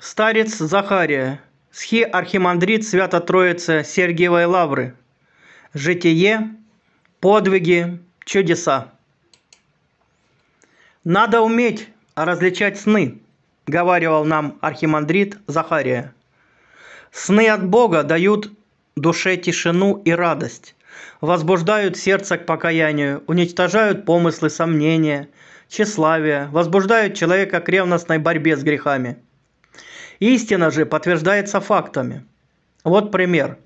Старец Захария, схи архимандрит Свято Троицы Сергиевой Лавры, житие, подвиги, чудеса. «Надо уметь различать сны», – говаривал нам архимандрит Захария. «Сны от Бога дают душе тишину и радость, возбуждают сердце к покаянию, уничтожают помыслы сомнения, тщеславие, возбуждают человека к ревностной борьбе с грехами – Истина же подтверждается фактами. Вот пример.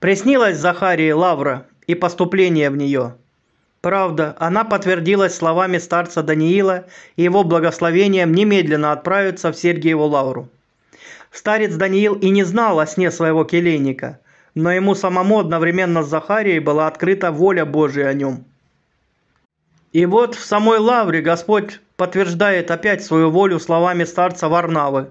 Приснилась Захарии Лавра и поступление в нее. Правда, она подтвердилась словами старца Даниила и его благословением немедленно отправиться в Сергиеву Лавру. Старец Даниил и не знал о сне своего келейника, но ему самому одновременно с Захарией была открыта воля Божия о нем. И вот в самой Лавре Господь подтверждает опять свою волю словами старца Варнавы,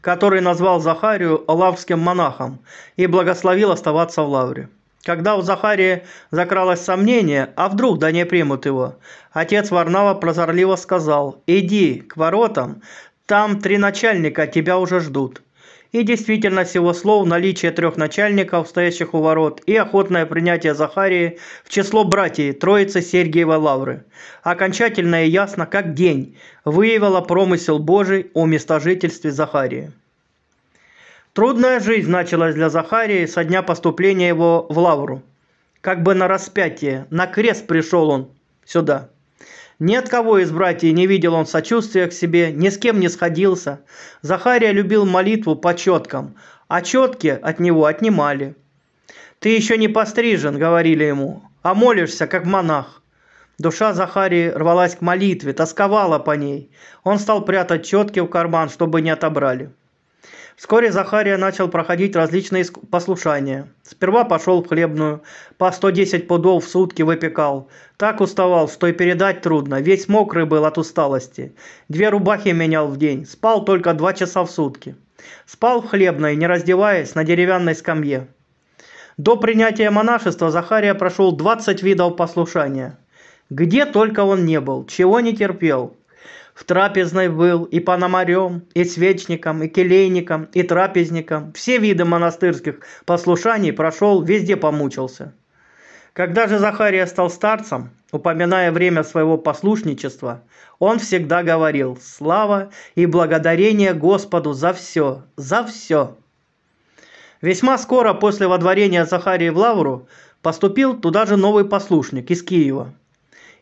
который назвал Захарию лавским монахом и благословил оставаться в лавре. Когда у Захарии закралось сомнение, а вдруг да не примут его, отец Варнава прозорливо сказал «Иди к воротам, там три начальника тебя уже ждут». И действительно, с его слов, наличие трех начальников, стоящих у ворот, и охотное принятие Захарии в число братьев Троицы Сергиевой Лавры, окончательно и ясно, как день, выявило промысел Божий о местожительстве Захарии. Трудная жизнь началась для Захарии со дня поступления его в Лавру. Как бы на распятие, на крест пришел он сюда – ни от кого из братьев не видел он сочувствия к себе, ни с кем не сходился. Захария любил молитву по четкам, а четки от него отнимали. «Ты еще не пострижен», — говорили ему, — «а молишься, как монах». Душа Захарии рвалась к молитве, тосковала по ней. Он стал прятать четки в карман, чтобы не отобрали. Вскоре Захария начал проходить различные послушания. Сперва пошел в хлебную, по 110 пудов в сутки выпекал. Так уставал, что и передать трудно, весь мокрый был от усталости. Две рубахи менял в день, спал только два часа в сутки. Спал в хлебной, не раздеваясь, на деревянной скамье. До принятия монашества Захария прошел 20 видов послушания. Где только он не был, чего не терпел – в трапезной был и пономарем, и свечником, и келейником, и трапезником. Все виды монастырских послушаний прошел, везде помучился. Когда же Захария стал старцем, упоминая время своего послушничества, он всегда говорил «Слава и благодарение Господу за все, за все». Весьма скоро после водворения Захарии в Лавру поступил туда же новый послушник из Киева.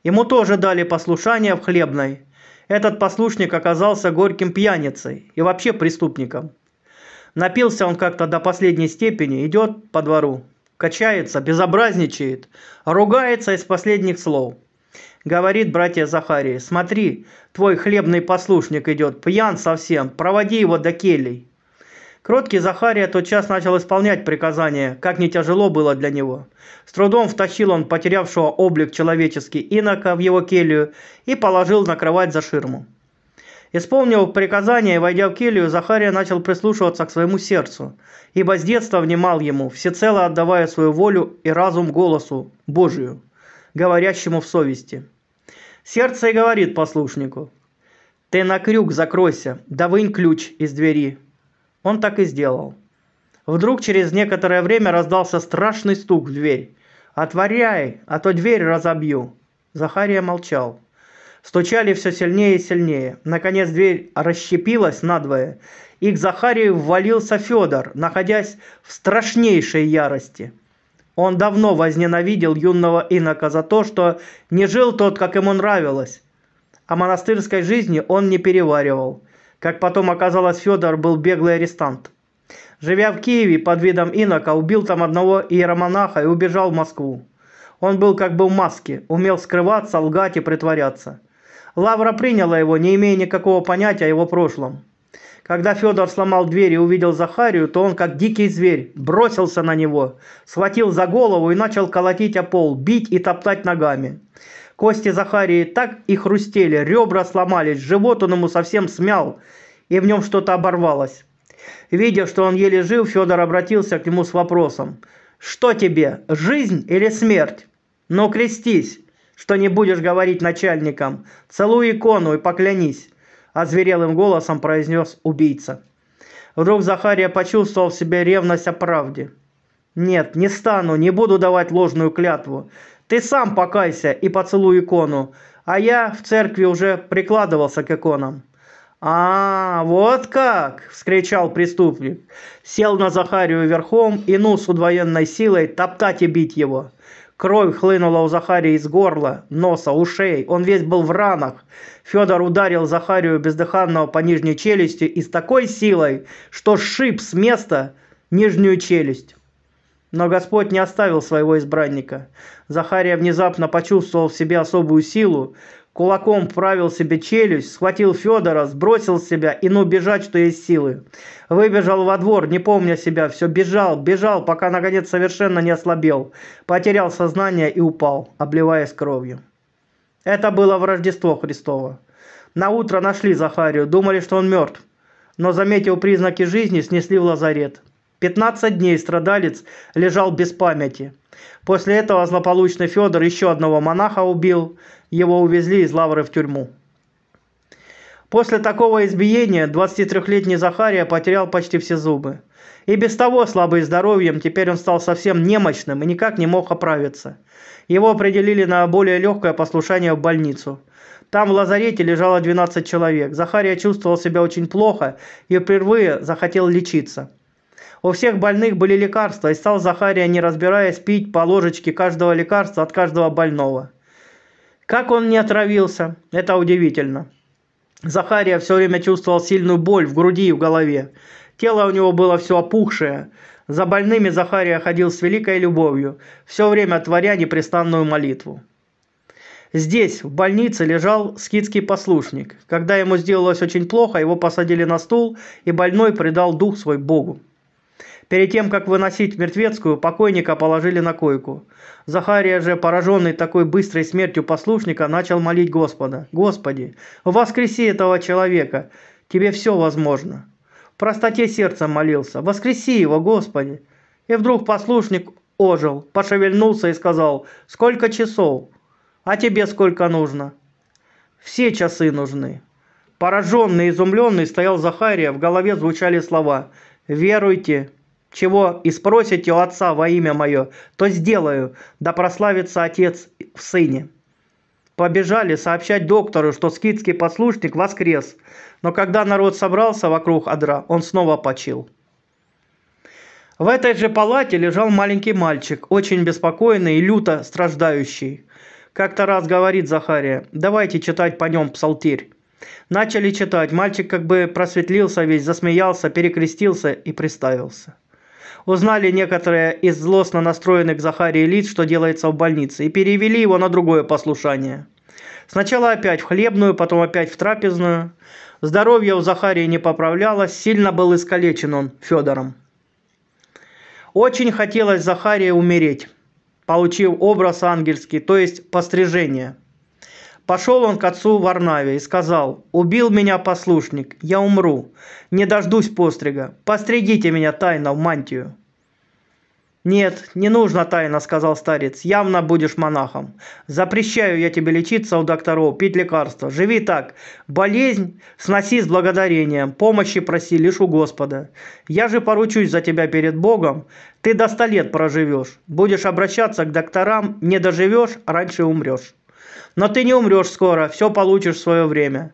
Ему тоже дали послушание в Хлебной – этот послушник оказался горьким пьяницей и вообще преступником. Напился он как-то до последней степени, идет по двору, качается, безобразничает, ругается из последних слов. Говорит братья Захарии, смотри, твой хлебный послушник идет, пьян совсем, проводи его до келей. Кроткий Захария тотчас начал исполнять приказание, как не тяжело было для него. С трудом втащил он потерявшего облик человеческий инока в его келью и положил на кровать за ширму. Исполнив приказание и войдя в келью, Захария начал прислушиваться к своему сердцу, ибо с детства внимал ему, всецело отдавая свою волю и разум голосу Божию, говорящему в совести. Сердце и говорит послушнику, «Ты на крюк закройся, да вынь ключ из двери, он так и сделал. Вдруг через некоторое время раздался страшный стук в дверь. «Отворяй, а то дверь разобью!» Захария молчал. Стучали все сильнее и сильнее. Наконец дверь расщепилась надвое, и к Захарию ввалился Федор, находясь в страшнейшей ярости. Он давно возненавидел юного инока за то, что не жил тот, как ему нравилось. О монастырской жизни он не переваривал. Как потом оказалось, Федор был беглый арестант. Живя в Киеве под видом инока, убил там одного иеромонаха и убежал в Москву. Он был как бы в маске, умел скрываться, лгать и притворяться. Лавра приняла его, не имея никакого понятия о его прошлом. Когда Федор сломал дверь и увидел Захарию, то он, как дикий зверь, бросился на него, схватил за голову и начал колотить о пол, бить и топтать ногами. Кости Захарии так и хрустели, ребра сломались, живот он ему совсем смял, и в нем что-то оборвалось. Видя, что он еле жив, Федор обратился к нему с вопросом. «Что тебе, жизнь или смерть? Ну, крестись, что не будешь говорить начальникам. Целуй икону и поклянись», – озверелым голосом произнес убийца. Вдруг Захария почувствовал в себе ревность о правде. «Нет, не стану, не буду давать ложную клятву. Ты сам покайся и поцелуй икону, а я в церкви уже прикладывался к иконам. «А, вот как!» – вскричал преступник. Сел на Захарию верхом и ну с удвоенной силой топтать и бить его. Кровь хлынула у Захарии из горла, носа, ушей. Он весь был в ранах. Федор ударил Захарию бездыханного по нижней челюсти и с такой силой, что шип с места нижнюю челюсть. Но Господь не оставил своего избранника. Захария внезапно почувствовал в себе особую силу, кулаком вправил себе челюсть, схватил Федора, сбросил себя и ну бежать, что есть силы. Выбежал во двор, не помня себя, все бежал, бежал, пока наконец совершенно не ослабел, потерял сознание и упал, обливаясь кровью. Это было в Рождество Христово. На утро нашли Захарию, думали, что он мертв, но, заметив признаки жизни, снесли в лазарет. 15 дней страдалец лежал без памяти. После этого злополучный Федор еще одного монаха убил, его увезли из лавры в тюрьму. После такого избиения 23-летний Захария потерял почти все зубы. И без того слабый здоровьем, теперь он стал совсем немощным и никак не мог оправиться. Его определили на более легкое послушание в больницу. Там в лазарете лежало 12 человек. Захария чувствовал себя очень плохо и впервые захотел лечиться – у всех больных были лекарства, и стал Захария, не разбираясь, пить по ложечке каждого лекарства от каждого больного. Как он не отравился, это удивительно. Захария все время чувствовал сильную боль в груди и в голове. Тело у него было все опухшее. За больными Захария ходил с великой любовью, все время творя непрестанную молитву. Здесь, в больнице, лежал скидский послушник. Когда ему сделалось очень плохо, его посадили на стул, и больной предал дух свой Богу. Перед тем, как выносить мертвецкую, покойника положили на койку. Захария же, пораженный такой быстрой смертью послушника, начал молить Господа. «Господи, воскреси этого человека! Тебе все возможно!» В простоте сердца молился. «Воскреси его, Господи!» И вдруг послушник ожил, пошевельнулся и сказал, «Сколько часов? А тебе сколько нужно?» «Все часы нужны». Пораженный, изумленный стоял Захария, в голове звучали слова «Веруйте, чего и спросите у Отца во имя Мое, то сделаю, да прославится Отец в Сыне». Побежали сообщать доктору, что скидский послушник воскрес, но когда народ собрался вокруг Адра, он снова почил. В этой же палате лежал маленький мальчик, очень беспокойный и люто страждающий. Как-то раз говорит Захария, давайте читать по нем псалтирь. Начали читать, мальчик как бы просветлился весь, засмеялся, перекрестился и приставился. Узнали некоторые из злостно настроенных Захарии лиц, что делается в больнице, и перевели его на другое послушание. Сначала опять в хлебную, потом опять в трапезную. Здоровье у Захарии не поправлялось, сильно был искалечен он Федором. Очень хотелось Захарии умереть, получив образ ангельский, то есть пострижение – Пошел он к отцу Варнаве и сказал, «Убил меня послушник, я умру, не дождусь пострига, постригите меня тайно в мантию». «Нет, не нужно тайно», — сказал старец, — «явно будешь монахом. Запрещаю я тебе лечиться у докторов, пить лекарства. Живи так. Болезнь сноси с благодарением, помощи проси лишь у Господа. Я же поручусь за тебя перед Богом. Ты до ста лет проживешь. Будешь обращаться к докторам, не доживешь, раньше умрешь» но ты не умрешь скоро, все получишь в свое время.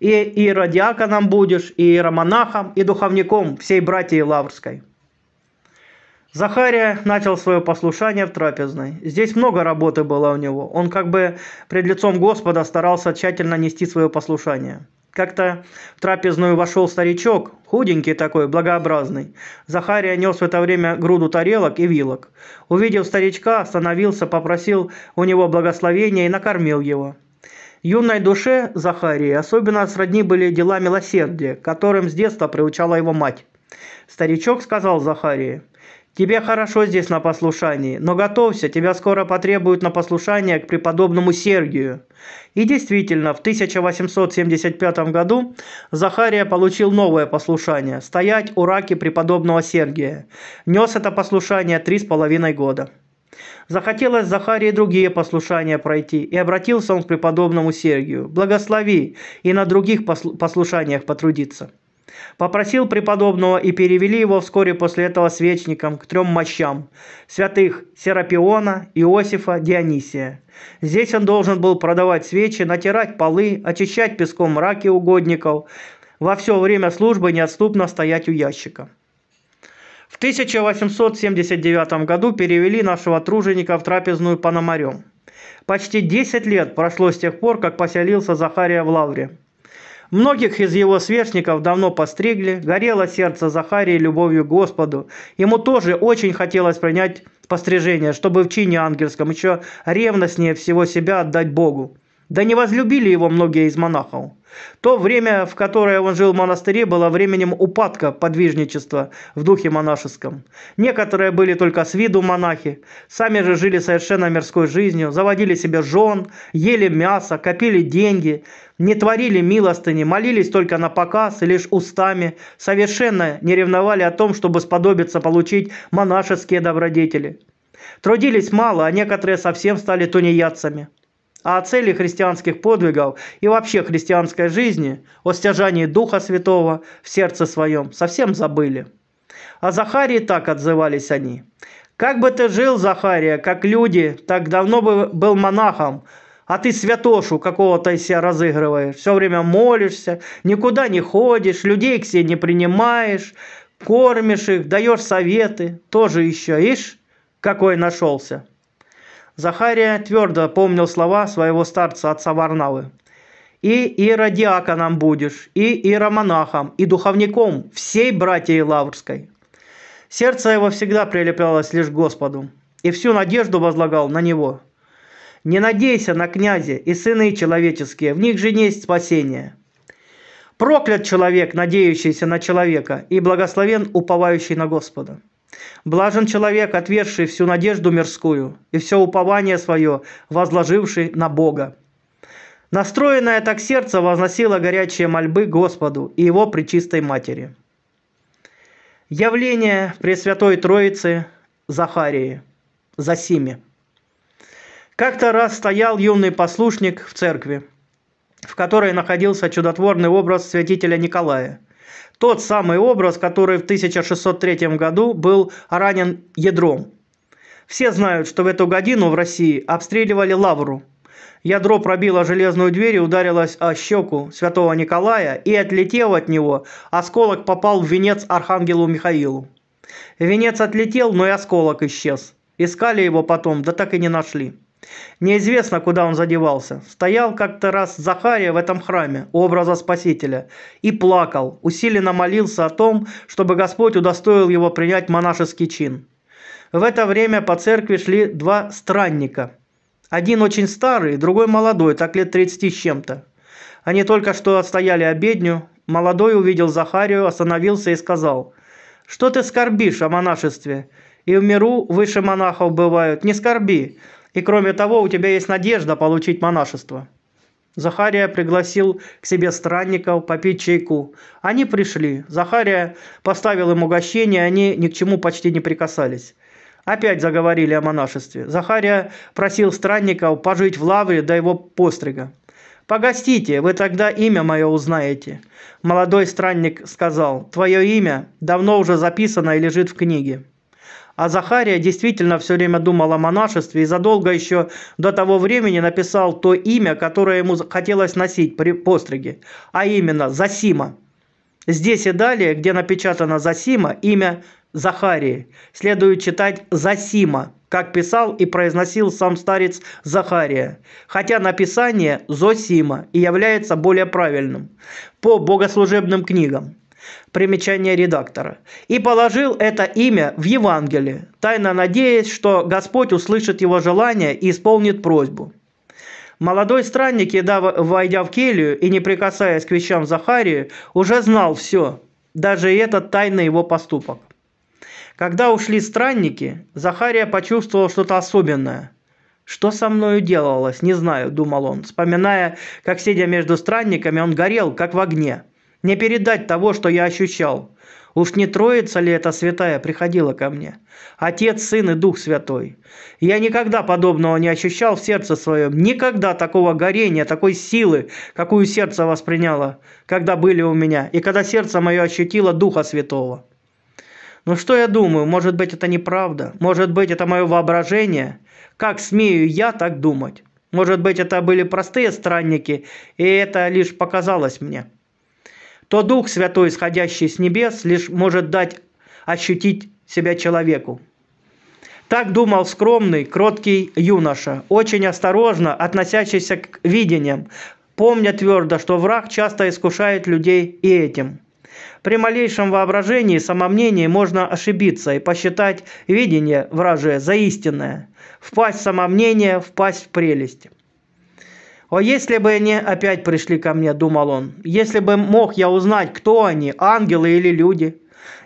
И иродиаконом будешь, и иеромонахом, и духовником всей братьей Лаврской. Захария начал свое послушание в трапезной. Здесь много работы было у него. Он как бы пред лицом Господа старался тщательно нести свое послушание. Как-то в трапезную вошел старичок, худенький такой, благообразный. Захария нес в это время груду тарелок и вилок. Увидев старичка, остановился, попросил у него благословения и накормил его. Юной душе Захарии особенно сродни были дела милосердия, которым с детства приучала его мать. Старичок сказал Захарии, Тебе хорошо здесь на послушании, но готовься, тебя скоро потребуют на послушание к преподобному Сергию. И действительно, в 1875 году Захария получил новое послушание – стоять у раки преподобного Сергия. Нес это послушание три с половиной года. Захотелось Захарии другие послушания пройти, и обратился он к преподобному Сергию. «Благослови и на других послушаниях потрудиться». Попросил преподобного и перевели его вскоре после этого свечником к трем мощам – святых Серапиона, Иосифа, Дионисия. Здесь он должен был продавать свечи, натирать полы, очищать песком раки угодников, во все время службы неотступно стоять у ящика. В 1879 году перевели нашего труженика в трапезную Пономарем. Почти 10 лет прошло с тех пор, как поселился Захария в Лавре. Многих из его сверстников давно постригли, горело сердце Захарии любовью к Господу. Ему тоже очень хотелось принять пострижение, чтобы в чине ангельском еще ревностнее всего себя отдать Богу. Да не возлюбили его многие из монахов. То время, в которое он жил в монастыре, было временем упадка подвижничества в духе монашеском. Некоторые были только с виду монахи, сами же жили совершенно мирской жизнью, заводили себе жен, ели мясо, копили деньги, не творили милостыни, молились только на показ и лишь устами, совершенно не ревновали о том, чтобы сподобиться получить монашеские добродетели. Трудились мало, а некоторые совсем стали тунеядцами а о цели христианских подвигов и вообще христианской жизни, о стяжании Духа Святого в сердце своем, совсем забыли. О Захарии так отзывались они. «Как бы ты жил, Захария, как люди, так давно бы был монахом, а ты святошу какого-то из себя разыгрываешь, все время молишься, никуда не ходишь, людей к себе не принимаешь, кормишь их, даешь советы, тоже еще, ишь, какой нашелся». Захария твердо помнил слова своего старца, отца Варнавы. «И иродиаконом будешь, и иеромонахом, и духовником всей братьей Лаврской». Сердце его всегда прилеплялось лишь к Господу, и всю надежду возлагал на Него. «Не надейся на князя и сыны человеческие, в них же есть спасение». Проклят человек, надеющийся на человека, и благословен, уповающий на Господа. Блажен человек, отвергший всю надежду мирскую и все упование свое, возложивший на Бога. Настроенное так сердце возносило горячие мольбы Господу и Его Пречистой Матери. Явление Пресвятой Троицы Захарии, Засиме. Как-то раз стоял юный послушник в церкви, в которой находился чудотворный образ святителя Николая – тот самый образ, который в 1603 году был ранен ядром. Все знают, что в эту годину в России обстреливали лавру. Ядро пробило железную дверь и ударилось о щеку святого Николая, и, отлетев от него, осколок попал в венец архангелу Михаилу. Венец отлетел, но и осколок исчез. Искали его потом, да так и не нашли. Неизвестно, куда он задевался. Стоял как-то раз Захария в этом храме, у образа Спасителя, и плакал, усиленно молился о том, чтобы Господь удостоил его принять монашеский чин. В это время по церкви шли два странника. Один очень старый, другой молодой, так лет 30 с чем-то. Они только что отстояли обедню. Молодой увидел Захарию, остановился и сказал, «Что ты скорбишь о монашестве? И в миру выше монахов бывают. Не скорби, и кроме того, у тебя есть надежда получить монашество». Захария пригласил к себе странников попить чайку. Они пришли. Захария поставил им угощение, они ни к чему почти не прикасались. Опять заговорили о монашестве. Захария просил странников пожить в лавре до его пострига. «Погостите, вы тогда имя мое узнаете». Молодой странник сказал, «Твое имя давно уже записано и лежит в книге». А Захария действительно все время думал о монашестве и задолго еще до того времени написал то имя, которое ему хотелось носить при постриге, а именно Засима. Здесь и далее, где напечатано Засима, имя Захарии, следует читать Засима, как писал и произносил сам старец Захария, хотя написание Зосима и является более правильным по богослужебным книгам примечание редактора, и положил это имя в Евангелие, тайно надеясь, что Господь услышит его желание и исполнит просьбу. Молодой странник, едва войдя в келью и не прикасаясь к вещам Захарии, уже знал все, даже этот тайный его поступок. Когда ушли странники, Захария почувствовал что-то особенное. «Что со мною делалось, не знаю», – думал он, вспоминая, как, сидя между странниками, он горел, как в огне – не передать того, что я ощущал. Уж не троица ли эта святая приходила ко мне? Отец, Сын и Дух Святой. Я никогда подобного не ощущал в сердце своем. Никогда такого горения, такой силы, какую сердце восприняло, когда были у меня, и когда сердце мое ощутило Духа Святого. Но что я думаю, может быть это неправда, может быть это мое воображение. Как смею я так думать? Может быть это были простые странники, и это лишь показалось мне то Дух Святой, исходящий с небес, лишь может дать ощутить себя человеку. Так думал скромный, кроткий юноша, очень осторожно относящийся к видениям, помня твердо, что враг часто искушает людей и этим. При малейшем воображении и самомнении можно ошибиться и посчитать видение вражие за истинное, впасть в самомнение, впасть в прелесть. «О, если бы они опять пришли ко мне», — думал он, — «если бы мог я узнать, кто они, ангелы или люди,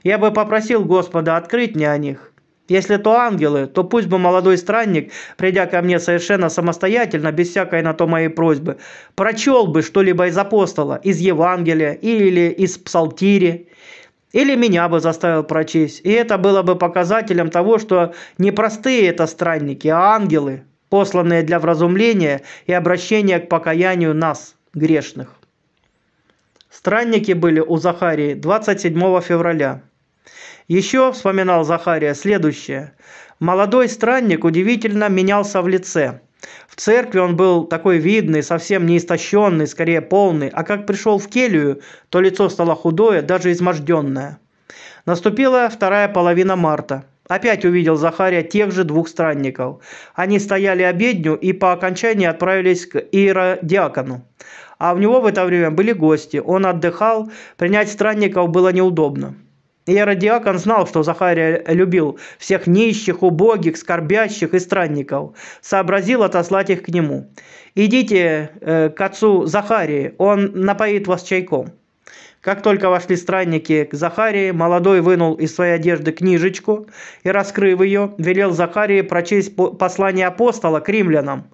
я бы попросил Господа открыть мне о них. Если то ангелы, то пусть бы молодой странник, придя ко мне совершенно самостоятельно, без всякой на то моей просьбы, прочел бы что-либо из апостола, из Евангелия или из Псалтири, или меня бы заставил прочесть. И это было бы показателем того, что не простые это странники, а ангелы, посланные для вразумления и обращения к покаянию нас, грешных. Странники были у Захарии 27 февраля. Еще вспоминал Захария следующее. Молодой странник удивительно менялся в лице. В церкви он был такой видный, совсем не истощенный, скорее полный, а как пришел в келью, то лицо стало худое, даже изможденное. Наступила вторая половина марта – Опять увидел Захария тех же двух странников. Они стояли обедню и по окончании отправились к Иродиакону. А у него в это время были гости. Он отдыхал, принять странников было неудобно. Иеродиакон знал, что Захария любил всех нищих, убогих, скорбящих и странников. Сообразил отослать их к нему. «Идите э, к отцу Захарии, он напоит вас чайком». Как только вошли странники к Захарии, молодой вынул из своей одежды книжечку и, раскрыв ее, велел Захарии прочесть послание апостола к римлянам.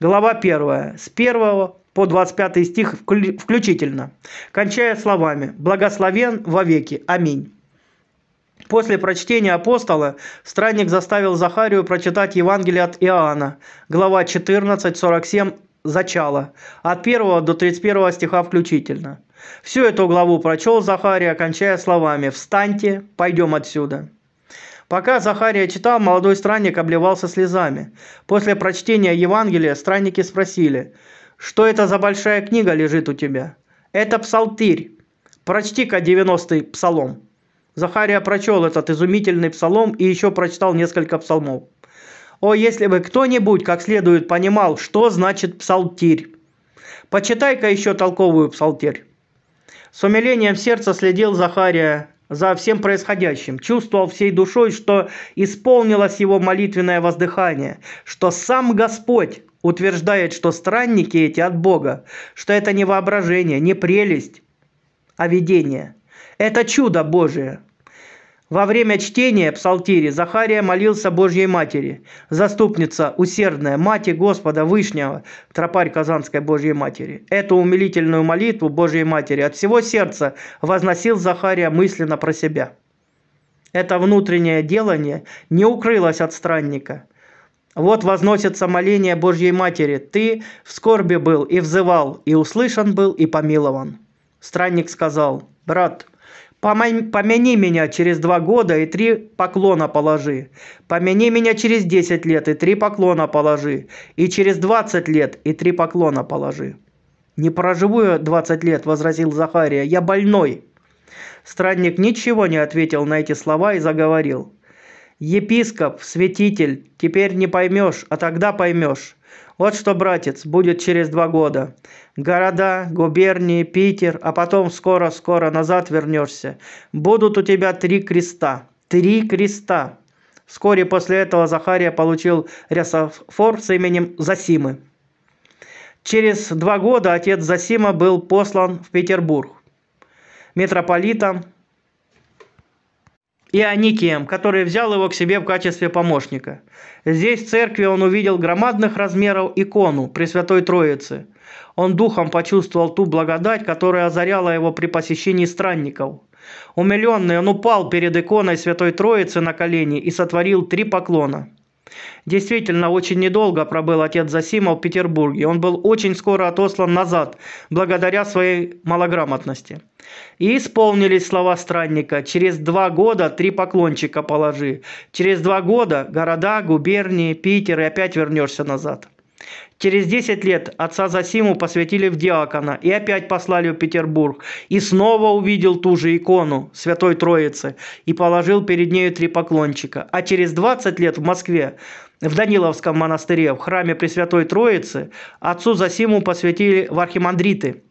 Глава 1. С 1 по 25 стих включительно, кончая словами «Благословен вовеки. Аминь». После прочтения апостола странник заставил Захарию прочитать Евангелие от Иоанна, глава 14, 47, зачало, от 1 до 31 стиха включительно – Всю эту главу прочел Захария, окончая словами «Встаньте, пойдем отсюда». Пока Захария читал, молодой странник обливался слезами. После прочтения Евангелия странники спросили, «Что это за большая книга лежит у тебя?» «Это псалтырь. Прочти-ка 90-й псалом». Захария прочел этот изумительный псалом и еще прочитал несколько псалмов. О, если бы кто-нибудь как следует понимал, что значит псалтирь. Почитай-ка еще толковую псалтирь. С умилением сердца следил Захария за всем происходящим, чувствовал всей душой, что исполнилось его молитвенное воздыхание, что сам Господь утверждает, что странники эти от Бога, что это не воображение, не прелесть, а видение. Это чудо Божие. Во время чтения Псалтири Захария молился Божьей Матери. Заступница усердная, Мати Господа Вышнего, тропарь Казанской Божьей Матери. Эту умилительную молитву Божьей Матери от всего сердца возносил Захария мысленно про себя. Это внутреннее делание не укрылось от странника. Вот возносится моление Божьей Матери. «Ты в скорби был и взывал, и услышан был, и помилован». Странник сказал, «Брат, Помяни меня через два года и три поклона положи. Помяни меня через десять лет и три поклона положи. И через двадцать лет и три поклона положи. Не проживу я двадцать лет, возразил Захария, я больной. Странник ничего не ответил на эти слова и заговорил. Епископ, святитель, теперь не поймешь, а тогда поймешь. Вот что, братец, будет через два года. Города, губернии, Питер, а потом скоро-скоро назад вернешься. Будут у тебя три креста. Три креста. Вскоре после этого Захария получил рясофор с именем Засимы. Через два года отец Засима был послан в Петербург митрополитом Ионикием, который взял его к себе в качестве помощника. Здесь в церкви он увидел громадных размеров икону Пресвятой Троицы. Он духом почувствовал ту благодать, которая озаряла его при посещении странников. Умиленный он упал перед иконой Святой Троицы на колени и сотворил три поклона – Действительно, очень недолго пробыл отец Засима в Петербурге. Он был очень скоро отослан назад, благодаря своей малограмотности. И исполнились слова странника «Через два года три поклончика положи, через два года города, губернии, Питер и опять вернешься назад». Через 10 лет отца Засиму посвятили в диакона и опять послали в Петербург. И снова увидел ту же икону Святой Троицы и положил перед нею три поклончика. А через 20 лет в Москве в Даниловском монастыре, в храме Пресвятой Троицы, отцу Засиму посвятили в архимандриты.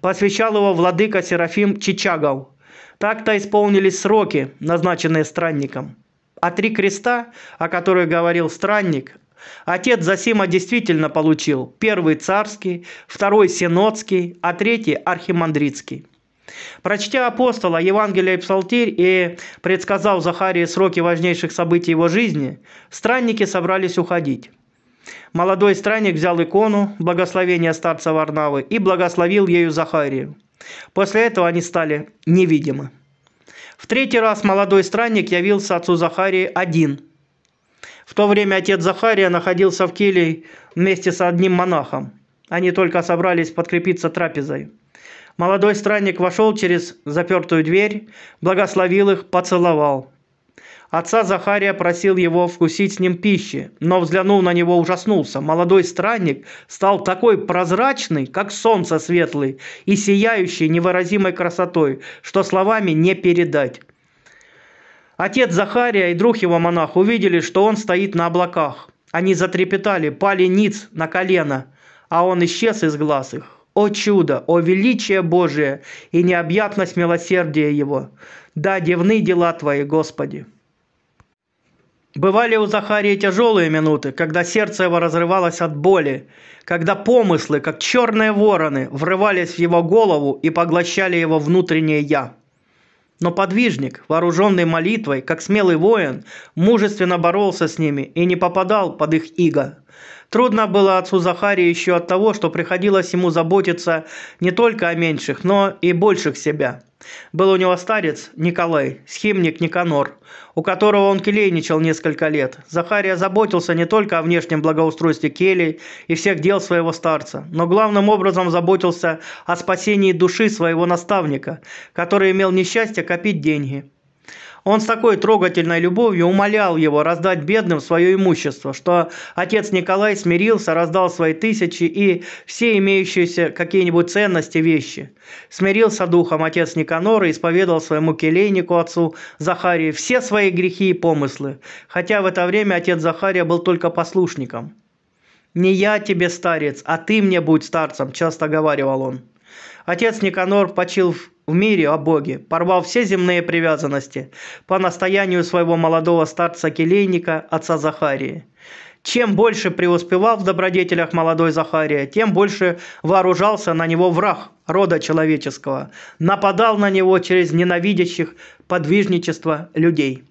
Посвящал его владыка Серафим Чичагов. Так-то исполнились сроки, назначенные странником. А три креста, о которых говорил странник, Отец Засима действительно получил первый царский, второй синодский, а третий архимандритский. Прочтя апостола Евангелия и Псалтирь и предсказав Захарии сроки важнейших событий его жизни, странники собрались уходить. Молодой странник взял икону благословения старца Варнавы и благословил ею Захарию. После этого они стали невидимы. В третий раз молодой странник явился отцу Захарии один – в то время отец Захария находился в келье вместе с одним монахом. Они только собрались подкрепиться трапезой. Молодой странник вошел через запертую дверь, благословил их, поцеловал. Отца Захария просил его вкусить с ним пищи, но взглянул на него, ужаснулся. Молодой странник стал такой прозрачный, как солнце светлый, и сияющий невыразимой красотой, что словами не передать. Отец Захария и друг его монах увидели, что он стоит на облаках. Они затрепетали, пали ниц на колено, а он исчез из глаз их. О чудо, о величие Божие и необъятность милосердия Его! Да, дивны дела Твои, Господи!» Бывали у Захарии тяжелые минуты, когда сердце его разрывалось от боли, когда помыслы, как черные вороны, врывались в его голову и поглощали его внутреннее «я». Но подвижник, вооруженный молитвой, как смелый воин, мужественно боролся с ними и не попадал под их иго. Трудно было отцу Захарии еще от того, что приходилось ему заботиться не только о меньших, но и больших себя – был у него старец Николай, схимник Никанор, у которого он келейничал несколько лет. Захария заботился не только о внешнем благоустройстве келей и всех дел своего старца, но главным образом заботился о спасении души своего наставника, который имел несчастье копить деньги. Он с такой трогательной любовью умолял его раздать бедным свое имущество, что отец Николай смирился, раздал свои тысячи и все имеющиеся какие-нибудь ценности вещи. Смирился духом отец Никанор и исповедал своему келейнику отцу Захарии все свои грехи и помыслы, хотя в это время отец Захария был только послушником. «Не я тебе старец, а ты мне будь старцем», – часто говаривал он. Отец Никанор почил в в мире о Боге, порвал все земные привязанности по настоянию своего молодого старца-келейника, отца Захарии. Чем больше преуспевал в добродетелях молодой Захария, тем больше вооружался на него враг рода человеческого, нападал на него через ненавидящих подвижничество людей.